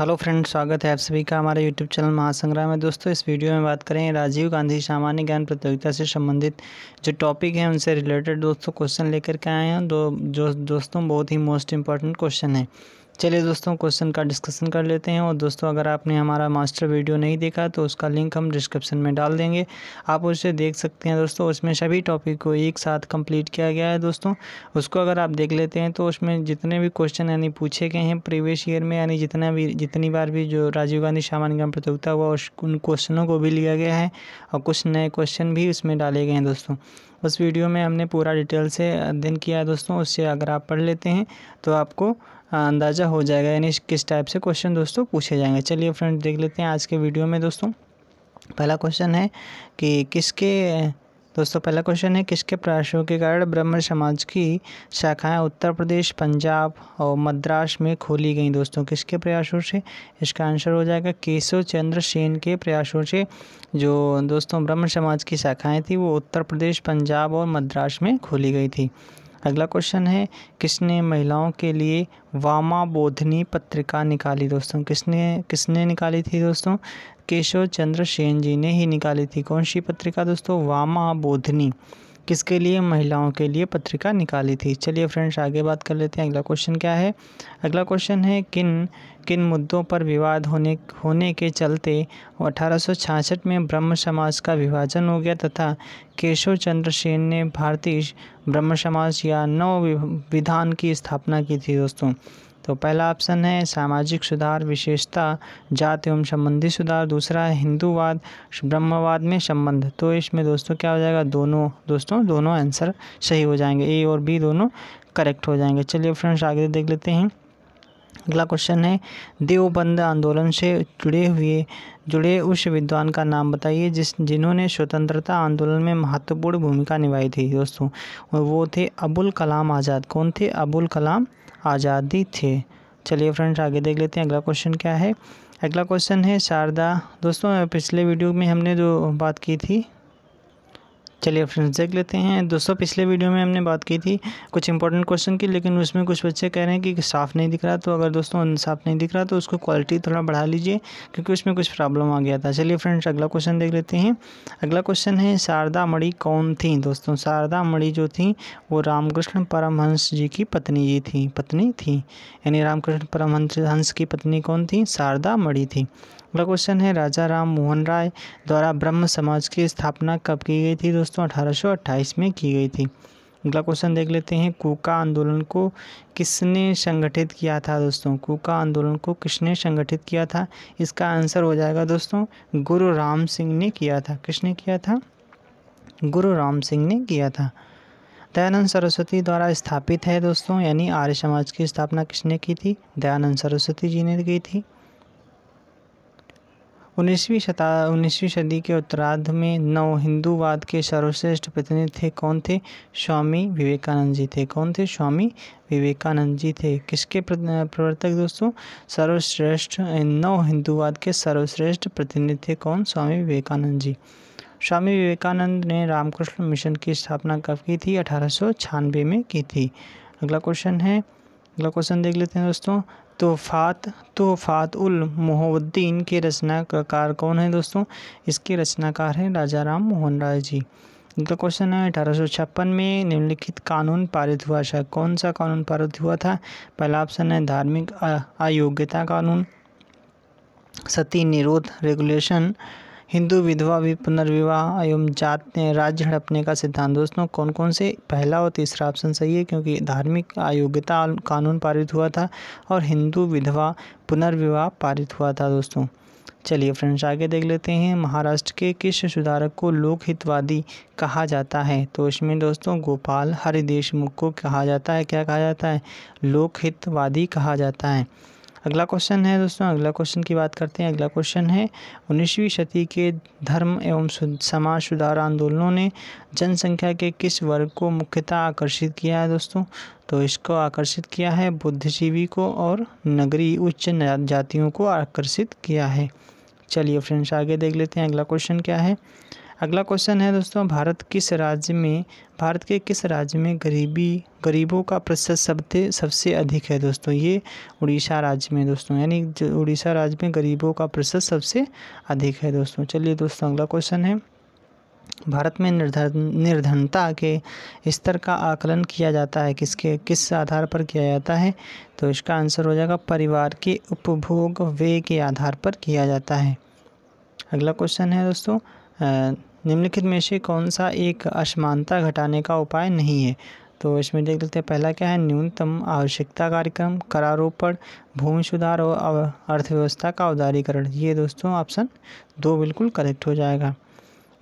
hello friends स्वागत है आप सभी का हमारे यूट्यूब चैनल महासंग्रह में दोस्तों इस वीडियो में बात करें राजीव गांधी सामान्य ज्ञान प्रतियोगिता से संबंधित जो टॉपिक है उनसे रिलेटेड दोस्तों क्वेश्चन लेकर के आए हैं दो जो दोस्तों बहुत ही मोस्ट इंपॉर्टेंट क्वेश्चन है चलिए दोस्तों क्वेश्चन का डिस्कशन कर लेते हैं और दोस्तों अगर आपने हमारा मास्टर वीडियो नहीं देखा तो उसका लिंक हम डिस्क्रिप्शन में डाल देंगे आप उसे देख सकते हैं दोस्तों उसमें सभी टॉपिक को एक साथ कंप्लीट किया गया है दोस्तों उसको अगर आप देख लेते हैं तो उसमें जितने भी क्वेश्चन यानी पूछे गए हैं प्रीवियस ईयर में यानी जितना भी जितनी बार भी जो राजीव गांधी सामान्य ज्ञान प्रतियोगिता हुआ उस उन क्वेश्चनों को भी लिया गया है और कुछ नए क्वेश्चन भी उसमें डाले गए हैं दोस्तों उस वीडियो में हमने पूरा डिटेल से अध्ययन किया है दोस्तों उससे अगर आप पढ़ लेते हैं तो आपको अंदाज़ा हो जाएगा यानी किस टाइप से क्वेश्चन दोस्तों पूछे जाएंगे चलिए फ्रेंड देख लेते हैं आज के वीडियो में दोस्तों पहला क्वेश्चन है कि किसके दोस्तों पहला क्वेश्चन है किसके प्रयासों के कारण ब्रह्म समाज की शाखाएं उत्तर प्रदेश पंजाब और मद्रास में खोली गई दोस्तों किसके प्रयासों से इसका आंसर हो जाएगा केशव चंद्र सेन के प्रयासों से जो दोस्तों ब्रह्म समाज की शाखाएं थी वो उत्तर प्रदेश पंजाब और मद्रास में खोली गई थी अगला क्वेश्चन है किसने महिलाओं के लिए वामा बोधनी पत्रिका निकाली दोस्तों किसने किसने निकाली थी दोस्तों केशव चंद्र सेन जी ने ही निकाली थी कौन सी पत्रिका दोस्तों वामा बोधनी किसके लिए महिलाओं के लिए पत्रिका निकाली थी चलिए फ्रेंड्स आगे बात कर लेते हैं अगला क्वेश्चन क्या है अगला क्वेश्चन है किन किन मुद्दों पर विवाद होने होने के चलते अठारह में ब्रह्म समाज का विभाजन हो गया तथा केशव चंद्र सेन ने भारतीय ब्रह्म समाज या नव विधान की स्थापना की थी दोस्तों तो पहला ऑप्शन है सामाजिक सुधार विशेषता जाति एवं संबंधी सुधार दूसरा है हिंदूवाद ब्रह्मवाद में संबंध तो इसमें दोस्तों क्या हो जाएगा दोनों दोस्तों दोनों आंसर सही हो जाएंगे ए और बी दोनों करेक्ट हो जाएंगे चलिए फ्रेंड्स आगे देख लेते हैं अगला क्वेश्चन है देवबंद आंदोलन से जुड़े हुए जुड़े उस विद्वान का नाम बताइए जिस जिन्होंने स्वतंत्रता आंदोलन में महत्वपूर्ण भूमिका निभाई थी दोस्तों और वो थे अबुल कलाम आज़ाद कौन थे अबुल कलाम आज़ादी थी चलिए फ्रेंड्स आगे देख लेते हैं अगला क्वेश्चन क्या है अगला क्वेश्चन है शारदा दोस्तों पिछले वीडियो में हमने जो बात की थी चलिए फ्रेंड्स देख लेते हैं दोस्तों पिछले वीडियो में हमने बात की थी कुछ इंपॉर्टेंट क्वेश्चन की लेकिन उसमें कुछ बच्चे कह रहे हैं कि साफ़ नहीं दिख रहा तो अगर दोस्तों साफ़ नहीं दिख रहा तो उसको क्वालिटी थोड़ा बढ़ा लीजिए क्योंकि उसमें कुछ प्रॉब्लम आ गया था चलिए फ्रेंड्स अगला क्वेश्चन देख लेते हैं अगला क्वेश्चन है शारदा मणि कौन थी दोस्तों शारदा मणि जो थी वो रामकृष्ण परमहंस जी की पत्नी जी थी पत्नी थी यानी रामकृष्ण परमहंस हंस की पत्नी कौन थी शारदा मणि थी अगला क्वेश्चन है राजा राम मोहन राय द्वारा ब्रह्म समाज की स्थापना कब की गई थी दोस्तों दोस्तों अठारह में की गई थी अगला क्वेश्चन देख लेते हैं कोका आंदोलन को किसने संगठित किया था दोस्तों कोका आंदोलन को किसने संगठित किया था इसका आंसर हो जाएगा दोस्तों गुरु राम सिंह ने किया था किसने किया था गुरु राम सिंह ने किया था दयानंद सरस्वती द्वारा स्थापित है दोस्तों यानी आर्य समाज की स्थापना किसने की थी दयानंद सरस्वती जी ने की थी उन्नीसवीं शता उन्नीसवीं सदी के उत्तरार्ध में नव हिंदूवाद के सर्वश्रेष्ठ प्रतिनिधि थे कौन थे स्वामी विवेकानंद जी थे कौन थे स्वामी विवेकानंद जी थे किसके प्रवर्तक दोस्तों सर्वश्रेष्ठ नव हिंदूवाद के सर्वश्रेष्ठ प्रतिनिधि थे कौन स्वामी विवेकानंद जी स्वामी विवेकानंद ने रामकृष्ण मिशन की स्थापना कब की थी अठारह में की थी अगला क्वेश्चन है अगला क्वेश्चन देख लेते हैं दोस्तों तोहफात उल मोहद्दीन के रचनाकार कौन है दोस्तों इसके रचनाकार हैं राजा राम मोहन राय जी अगला क्वेश्चन है अठारह में निम्नलिखित कानून पारित हुआ था कौन सा कानून पारित हुआ था पहला ऑप्शन है धार्मिक अयोग्यता कानून सती निरोध रेगुलेशन हिंदू विधवा भी पुनर्विवाह एवं जात राज्य हड़पने का सिद्धांत दोस्तों कौन कौन से पहला और तीसरा ऑप्शन सही है क्योंकि धार्मिक अयोग्यता कानून पारित हुआ था और हिंदू विधवा पुनर्विवाह पारित हुआ था दोस्तों चलिए फ्रेंड्स आगे देख लेते हैं महाराष्ट्र के किस सुधारक को लोकहितवादी कहा जाता है तो इसमें दोस्तों गोपाल हरिदेशमुख को कहा जाता है क्या कहा जाता है लोकहितवादी कहा जाता है अगला क्वेश्चन है दोस्तों अगला क्वेश्चन की बात करते हैं अगला क्वेश्चन है उन्नीसवीं सदी के धर्म एवं समाज सुधार आंदोलनों ने जनसंख्या के किस वर्ग को मुख्यतः आकर्षित किया है दोस्तों तो इसको आकर्षित किया है बुद्धिजीवी को और नगरी उच्च जातियों को आकर्षित किया है चलिए फ्रेंड्स आगे देख लेते हैं अगला क्वेश्चन क्या है अगला क्वेश्चन है दोस्तों भारत किस राज्य में भारत के किस राज्य में गरीबी गरीबों का प्रतिशत सबसे सबसे अधिक है दोस्तों ये उड़ीसा राज्य में दोस्तों यानी उड़ीसा राज्य में गरीबों का प्रतिशत सबसे अधिक है दोस्तों चलिए दोस्तों अगला क्वेश्चन है भारत में निर्धन निर्धनता के स्तर का आकलन किया जाता है किसके किस आधार पर किया जाता है तो इसका आंसर हो जाएगा परिवार के उपभोग व्यय के आधार पर किया जाता है अगला क्वेश्चन है दोस्तों निम्नलिखित में से कौन सा एक असमानता घटाने का उपाय नहीं है तो इसमें देख लेते हैं पहला क्या है न्यूनतम आवश्यकता कार्यक्रम करारोपण भूमि सुधार और अर्थव्यवस्था का उदारीकरण ये दोस्तों ऑप्शन दो बिल्कुल करेक्ट हो जाएगा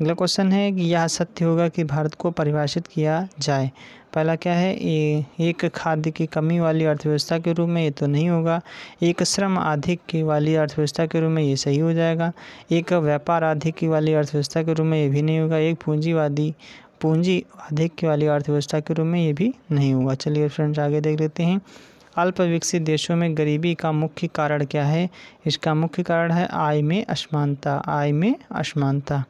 अगला क्वेश्चन है कि यह सत्य होगा कि भारत को परिभाषित किया जाए पहला क्या है ए, एक खाद्य की कमी वाली अर्थव्यवस्था के रूप में ये तो नहीं होगा एक श्रम अधिक की वाली अर्थव्यवस्था के रूप में ये सही हो जाएगा एक व्यापार अधिक की वाली अर्थव्यवस्था के रूप में ये भी नहीं होगा एक पूंजीवादी पूंजी अधिक की वाली अर्थव्यवस्था के रूप में ये भी नहीं होगा चलिए फ्रेंड्स आगे देख लेते हैं अल्प विकसित देशों में गरीबी का मुख्य कारण क्या है इसका मुख्य कारण है आय में असमानता आय में असमानता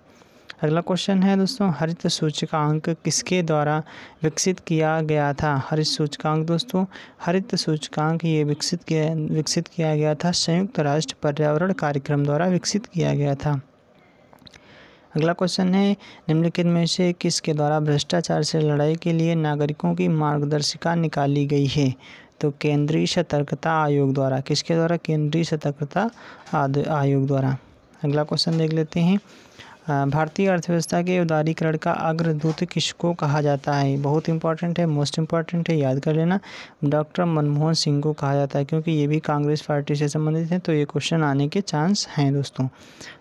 अगला क्वेश्चन है दोस्तों हरित सूचकांक किसके द्वारा विकसित किया गया था हरित सूचकांक दोस्तों हरित सूचकांक ये विकसित किया विकसित किया गया था संयुक्त राष्ट्र पर्यावरण कार्यक्रम द्वारा विकसित किया गया था अगला क्वेश्चन है निम्नलिखित में से किसके द्वारा भ्रष्टाचार से लड़ाई के लिए नागरिकों की मार्गदर्शिका निकाली गई है तो केंद्रीय सतर्कता आयोग द्वारा किसके द्वारा केंद्रीय सतर्कता आयोग द्वारा अगला क्वेश्चन देख लेते हैं हाँ, भारतीय अर्थव्यवस्था के उदारीकरण का अग्रदूत किसको कहा जाता है बहुत इंपॉर्टेंट है मोस्ट इंपॉर्टेंट है याद कर लेना डॉक्टर मनमोहन सिंह को कहा जाता है क्योंकि ये भी कांग्रेस पार्टी से संबंधित हैं तो ये क्वेश्चन आने के चांस हैं दोस्तों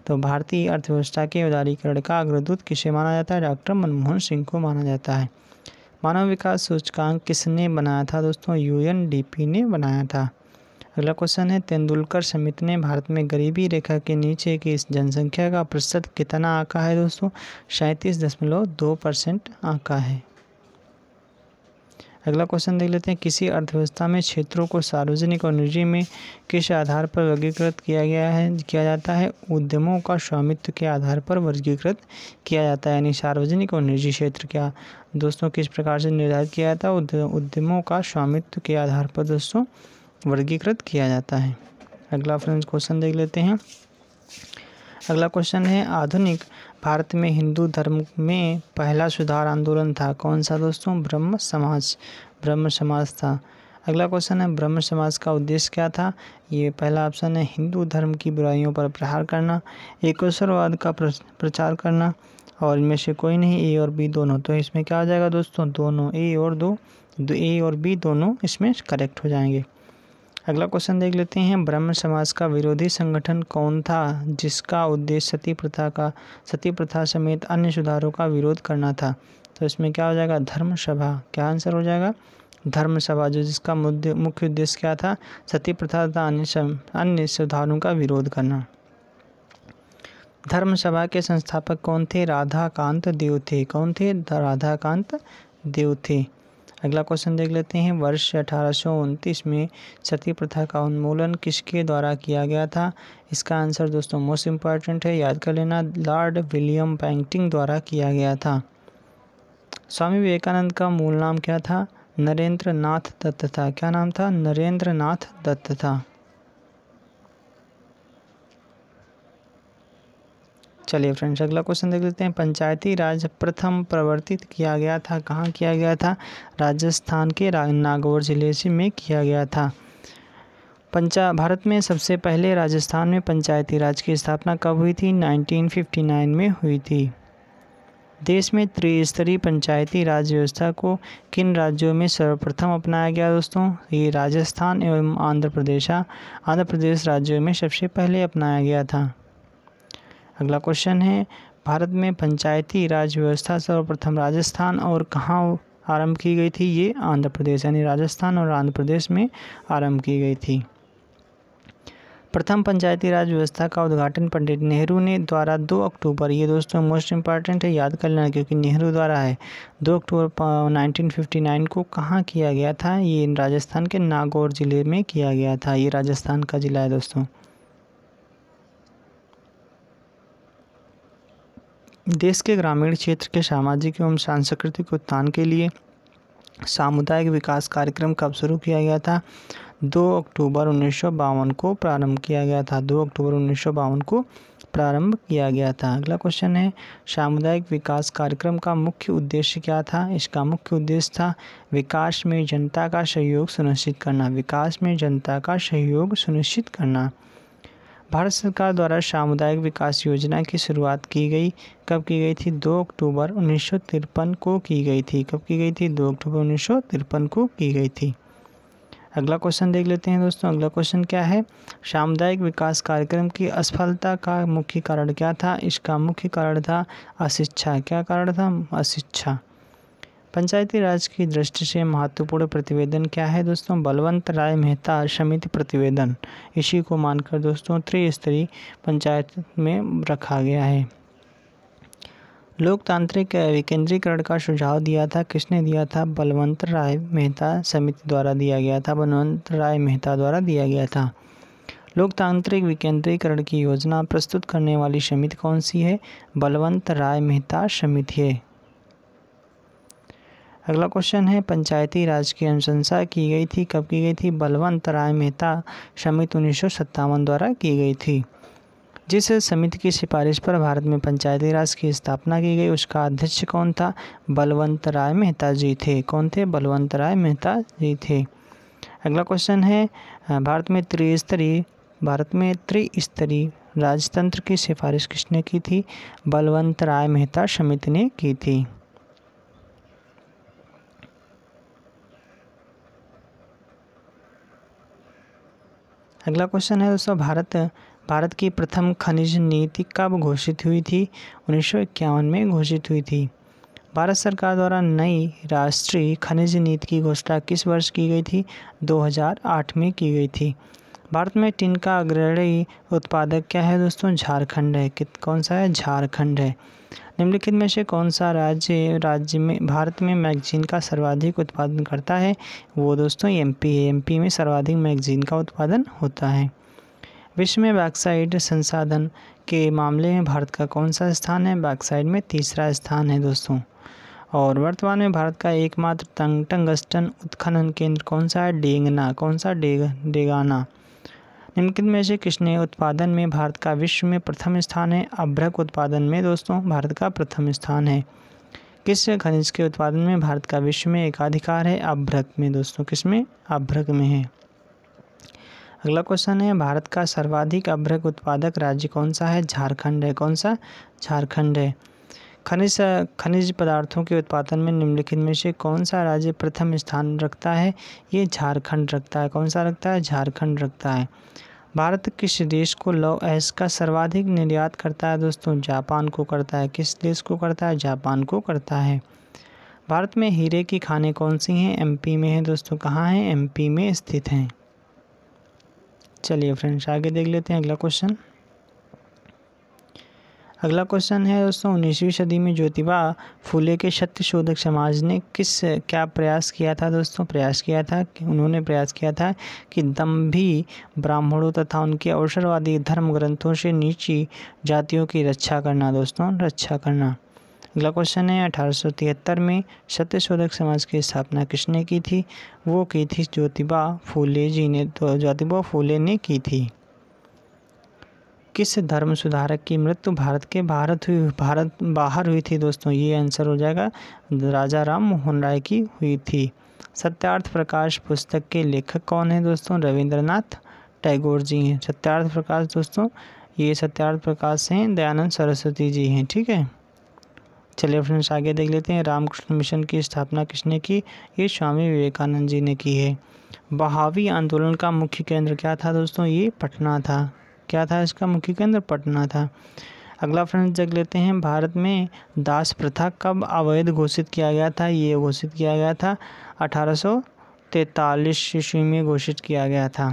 तो भारतीय अर्थव्यवस्था के उदारीकरण का अग्रदूत किसे माना जाता है डॉक्टर मनमोहन सिंह को माना जाता है मानव विकास सूचकांक किसने बनाया था दोस्तों यू ने बनाया था अगला क्वेश्चन है तेंदुलकर समिति ने भारत में गरीबी रेखा के नीचे की इस जनसंख्या का प्रतिशत कितना आंका है दोस्तों सैंतीस दशमलव दो परसेंट आंका है अगला क्वेश्चन देख लेते हैं किसी अर्थव्यवस्था में क्षेत्रों को सार्वजनिक और निजी में किस आधार पर वर्गीकृत किया गया है किया जाता है उद्यमों का स्वामित्व के आधार पर वर्गीकृत किया जाता है यानी सार्वजनिक और निजी क्षेत्र क्या दोस्तों किस प्रकार से निर्धारित किया जाता है उद्यमों का स्वामित्व के आधार पर दोस्तों वर्गीकृत किया जाता है अगला फ्रेंड्स क्वेश्चन देख लेते हैं अगला क्वेश्चन है आधुनिक भारत में हिंदू धर्म में पहला सुधार आंदोलन था कौन सा दोस्तों ब्रह्म समाज ब्रह्म समाज था अगला क्वेश्चन है ब्रह्म समाज का उद्देश्य क्या था ये पहला ऑप्शन है हिंदू धर्म की बुराइयों पर प्रहार करना एकवसरवाद का प्रचार करना और इनमें से कोई नहीं ए और बी दोनों तो इसमें क्या आ जाएगा दोस्तों दोनों ए और दो ए और बी दोनों इसमें करेक्ट हो जाएंगे अगला क्वेश्चन देख लेते हैं ब्राह्मण समाज का विरोधी संगठन कौन था जिसका उद्देश्य सती प्रथा का सती प्रथा समेत अन्य सुधारों का विरोध करना था तो इसमें क्या हो जाएगा धर्म सभा क्या आंसर हो जाएगा धर्म सभा जो जिसका मुख्य उद्देश्य क्या था सती प्रथा तथा अन्य अन्य सुधारों का विरोध करना धर्म सभा के संस्थापक कौन थे राधाकांत देव थे कौन थे राधाकांत देव थे अगला क्वेश्चन देख लेते हैं वर्ष अठारह में सती प्रथा का उन्मूलन किसके द्वारा किया गया था इसका आंसर दोस्तों मोस्ट इम्पॉर्टेंट है याद कर लेना लॉर्ड विलियम पैंटिंग द्वारा किया गया था स्वामी विवेकानंद का मूल नाम क्या था नरेंद्र नाथ दत्त था क्या नाम था नरेंद्र नाथ दत्त था चलिए फ्रेंड्स अगला क्वेश्चन देख लेते हैं पंचायती राज प्रथम प्रवर्तित किया गया था कहाँ किया गया था राजस्थान के नागौर जिले से में किया गया था पंचा भारत में सबसे पहले राजस्थान में पंचायती राज की स्थापना कब हुई थी 1959 में हुई थी देश में त्रिस्तरीय पंचायती राज व्यवस्था को किन राज्यों में सर्वप्रथम अपनाया गया दोस्तों ये राजस्थान एवं आंध्र प्रदेश आंध्र प्रदेश राज्यों में सबसे पहले अपनाया गया था अगला क्वेश्चन है भारत में पंचायती राज व्यवस्था सर्वप्रथम राजस्थान और कहाँ आरंभ की गई थी ये आंध्र प्रदेश यानी राजस्थान और आंध्र प्रदेश में आरंभ की गई थी प्रथम पंचायती राज व्यवस्था का उद्घाटन पंडित नेहरू ने द्वारा 2 अक्टूबर ये दोस्तों मोस्ट इम्पॉर्टेंट है याद कर लेना क्योंकि नेहरू द्वारा है 2 अक्टूबर 1959 को कहाँ किया गया था ये राजस्थान के नागौर ज़िले में किया गया था ये राजस्थान का ज़िला है दोस्तों देश के ग्रामीण क्षेत्र के सामाजिक एवं सांस्कृतिक उत्थान के लिए सामुदायिक विकास कार्यक्रम कब शुरू किया गया था दो अक्टूबर उन्नीस को प्रारंभ किया गया था दो अक्टूबर उन्नीस को प्रारंभ किया गया था अगला क्वेश्चन है सामुदायिक विकास कार्यक्रम का मुख्य उद्देश्य क्या था इसका मुख्य उद्देश्य था विकास में जनता का सहयोग सुनिश्चित करना विकास में जनता का सहयोग सुनिश्चित करना भारत सरकार द्वारा सामुदायिक विकास योजना की शुरुआत की गई कब की गई थी दो अक्टूबर उन्नीस को की गई थी कब की गई थी दो अक्टूबर उन्नीस को की गई थी अगला क्वेश्चन देख लेते हैं दोस्तों अगला क्वेश्चन क्या है सामुदायिक विकास कार्यक्रम की असफलता का मुख्य कारण क्या था इसका मुख्य कारण था अशिक्षा क्या कारण था अशिक्षा पंचायती राज की दृष्टि से महत्वपूर्ण प्रतिवेदन क्या है दोस्तों बलवंत राय मेहता समिति प्रतिवेदन इसी को मानकर दोस्तों त्रिस्तरीय पंचायत में रखा गया है लोकतांत्रिक विकेंद्रीकरण का सुझाव दिया था किसने दिया था बलवंत राय मेहता समिति द्वारा दिया गया था बलवंत राय मेहता द्वारा दिया गया था लोकतांत्रिक विकेंद्रीकरण की योजना प्रस्तुत करने वाली समिति कौन सी है बलवंत राय मेहता समिति है अगला क्वेश्चन है पंचायती राज की अनुशंसा की गई थी कब की गई थी बलवंत राय मेहता समिति उन्नीस द्वारा की गई थी जिस समिति की सिफारिश पर भारत में पंचायती राज की स्थापना की गई उसका अध्यक्ष कौन था बलवंत राय मेहता जी थे कौन थे बलवंत राय मेहता जी थे अगला क्वेश्चन है भारत में त्रिस्तरीय भारत में त्रिस्तरीय राजतंत्र की सिफारिश किसने की थी बलवंत राय मेहता समिति ने की थी अगला क्वेश्चन है दोस्तों भारत भारत की प्रथम खनिज नीति कब घोषित हुई थी उन्नीस में घोषित हुई थी भारत सरकार द्वारा नई राष्ट्रीय खनिज नीति की घोषणा किस वर्ष की गई थी 2008 में की गई थी भारत में टिन का अग्रणी उत्पादक क्या है दोस्तों झारखंड है कित कौन सा है झारखंड है निम्नलिखित में से कौन सा राज्य राज्य में भारत में मैगजीन का सर्वाधिक उत्पादन करता है वो दोस्तों एमपी है एमपी में सर्वाधिक मैगजीन का उत्पादन होता है विश्व में बैकसाइड संसाधन के मामले में भारत का कौन सा स्थान है बैकसाइड में तीसरा स्थान है दोस्तों और वर्तमान में भारत का एकमात्र टंग टंगस्टन उत्खनन केंद्र कौन सा है डेंगना कौन सा डेगाना डेगाना निम्नलिखित में से किसने उत्पादन में भारत का विश्व में प्रथम स्थान है अभ्रक उत्पादन में दोस्तों भारत का प्रथम स्थान है किस खनिज के उत्पादन में भारत का विश्व में एकाधिकार है अभ्रक में दोस्तों किस में अभ्रक में है अगला क्वेश्चन है भारत का सर्वाधिक अभ्रक उत्पादक राज्य कौन सा है झारखंड है कौन सा झारखंड है खनिज खनिज पदार्थों के उत्पादन में निम्नलिखित में से कौन सा राज्य प्रथम स्थान रखता है ये झारखंड रखता है कौन सा रखता है झारखंड रखता है भारत किस देश को लौ एस का सर्वाधिक निर्यात करता है दोस्तों जापान को करता है किस देश को करता है जापान को करता है भारत में हीरे की खाने कौन सी हैं एमपी में है दोस्तों कहाँ हैं एमपी में स्थित हैं चलिए फ्रेंड्स आगे देख लेते हैं अगला क्वेश्चन अगला क्वेश्चन है दोस्तों उन्नीसवीं सदी में ज्योतिबा फूले के सत्यशोधक समाज ने किस क्या प्रयास किया था दोस्तों प्रयास किया था कि उन्होंने प्रयास किया था कि दम्भी ब्राह्मणों तथा उनके अवसरवादी धर्म ग्रंथों से नीची जातियों की रक्षा करना दोस्तों रक्षा करना अगला क्वेश्चन है अठारह में सत्यशोधक समाज की स्थापना किसने की थी वो की थी ज्योतिबा फूले जी ने तो ज्योतिबा फूले ने की थी किस धर्म सुधारक की मृत्यु भारत के भारत हुई भारत बाहर हुई थी दोस्तों ये आंसर हो जाएगा राजा राम मोहन राय की हुई थी सत्यार्थ प्रकाश पुस्तक के लेखक कौन है दोस्तों रविंद्रनाथ टैगोर जी हैं सत्यार्थ प्रकाश दोस्तों ये सत्यार्थ प्रकाश हैं दयानंद सरस्वती जी हैं ठीक है चलिए फ्रेंड्स आगे देख लेते हैं रामकृष्ण मिशन की स्थापना किसने की ये स्वामी विवेकानंद जी ने की है बहावी आंदोलन का मुख्य केंद्र क्या था दोस्तों ये पटना था क्या था इसका मुख्य केंद्र पटना था अगला फ्रेंड्स देख लेते हैं भारत में दास प्रथा कब अवैध घोषित किया गया था ये घोषित किया गया था अठारह तैतालीस ईस्वी में घोषित किया गया था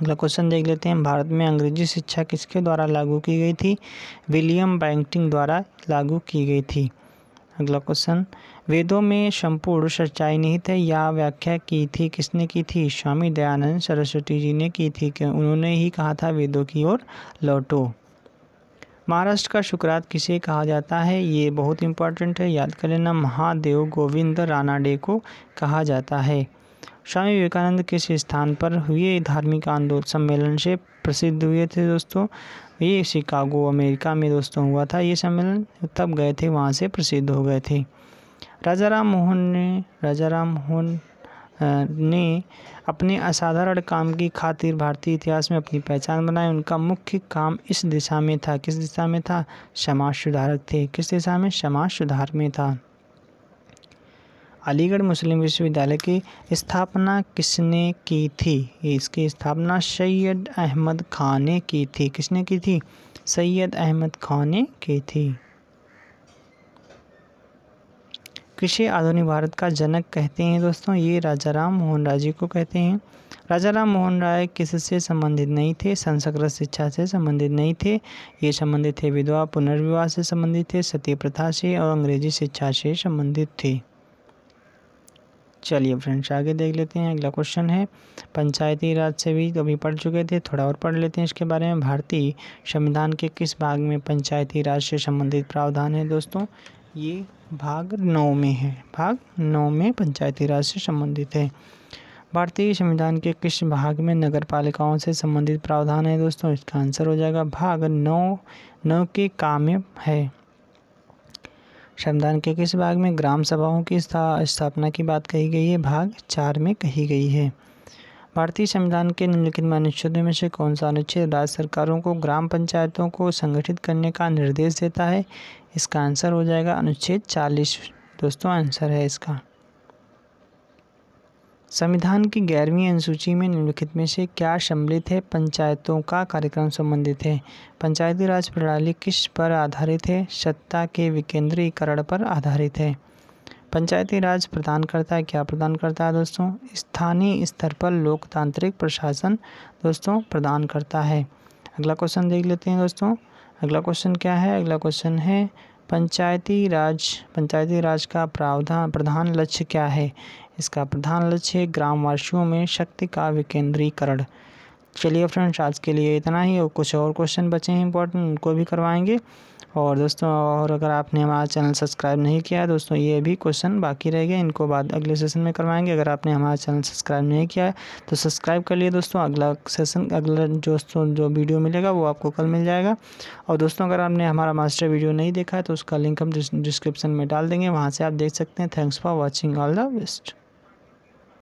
अगला क्वेश्चन देख लेते हैं भारत में अंग्रेजी शिक्षा किसके द्वारा लागू की गई थी विलियम बैंकटिंग द्वारा लागू की गई थी अगला क्वेश्चन वेदों में संपूर्ण सच्चाई निहित है या व्याख्या की थी किसने की थी स्वामी दयानंद सरस्वती जी ने की थी कि उन्होंने ही कहा था वेदों की ओर लौटो महाराष्ट्र का शुक्रात किसे कहा जाता है ये बहुत इंपॉर्टेंट है याद कर लेना महादेव गोविंद रानाडे को कहा जाता है स्वामी विवेकानंद किस स्थान पर हुए धार्मिक आंदोलन सम्मेलन से प्रसिद्ध हुए थे दोस्तों ये शिकागो अमेरिका में दोस्तों हुआ था ये सम्मेलन तब गए थे वहाँ से प्रसिद्ध हो गए थे राजा राम मोहन ने राजा राम मोहन ने अपने असाधारण काम की खातिर भारतीय इतिहास में अपनी पहचान बनाई उनका मुख्य काम इस दिशा में था किस दिशा में था समाज सुधारक थे किस दिशा में समाज सुधार में था अलीगढ़ मुस्लिम विश्वविद्यालय की स्थापना किसने की थी इसकी स्थापना सैयद अहमद खान ने की थी किसने की थी सैयद अहमद खान ने की थी किसे आधुनिक भारत का जनक कहते हैं दोस्तों ये राजा राम मोहन राय जी को कहते हैं राजा राम मोहन राय किससे संबंधित नहीं थे संस्कृत शिक्षा से संबंधित नहीं थे ये संबंधित थे विधवा पुनर्विवाह से संबंधित थे सती प्रथा से और अंग्रेजी शिक्षा से संबंधित थे चलिए फ्रेंड्स आगे देख लेते हैं अगला क्वेश्चन है पंचायती राज से भी अभी पढ़ चुके थे थोड़ा और पढ़ लेते हैं इसके बारे में भारतीय संविधान के किस भाग में पंचायती राज से संबंधित प्रावधान है दोस्तों ये भाग नौ में है भाग नौ में पंचायती राज से संबंधित है भारतीय संविधान के किस भाग में नगर पालिकाओं से संबंधित प्रावधान है दोस्तों इसका आंसर हो जाएगा भाग नौ नौ के काम है संविधान के किस भाग में ग्राम सभाओं की स्थापना की बात कही गई है भाग चार में कही गई है भारतीय संविधान के निम्नलिखित अनुच्छेदों में से कौन सा अनुच्छेद राज्य सरकारों को ग्राम पंचायतों को संगठित करने का निर्देश देता है इसका आंसर हो जाएगा अनुच्छेद चालीस दोस्तों आंसर है इसका संविधान की ग्यारहवीं अनुसूची में निम्नलिखित में से क्या सम्मिलित है पंचायतों का कार्यक्रम संबंधित है पंचायती राज प्रणाली किस पर आधारित है सत्ता के विकेंद्रीकरण पर आधारित है पंचायती राज प्रदान करता है क्या प्रदान करता है दोस्तों स्थानीय स्तर पर लोकतांत्रिक प्रशासन दोस्तों प्रदान करता है अगला क्वेश्चन देख लेते हैं दोस्तों अगला क्वेश्चन क्या है अगला क्वेश्चन है पंचायती राज पंचायती राज का प्रावधान प्रधान लक्ष्य क्या है इसका प्रधान लक्ष्य है ग्रामवासियों में शक्ति का विकेंद्रीकरण चलिए फ्रेंड्स आज के लिए इतना ही और कुछ और क्वेश्चन बचे हैं इंपॉर्टेंट उनको भी करवाएंगे और दोस्तों और अगर आपने हमारा चैनल सब्सक्राइब नहीं किया है दोस्तों ये भी क्वेश्चन बाकी रह गए इनको बाद अगले सेशन में करवाएंगे अगर आपने हमारा चैनल सब्सक्राइब नहीं किया है तो सब्सक्राइब कर लिए दोस्तों अगला सेशन अगला दोस्तों जो वीडियो मिलेगा वो आपको कल मिल जाएगा और दोस्तों अगर आपने हमारा मास्टर वीडियो नहीं देखा है तो उसका लिंक हम डिस्क्रिप्शन में डाल देंगे वहाँ से आप देख सकते हैं thanks for watching all the best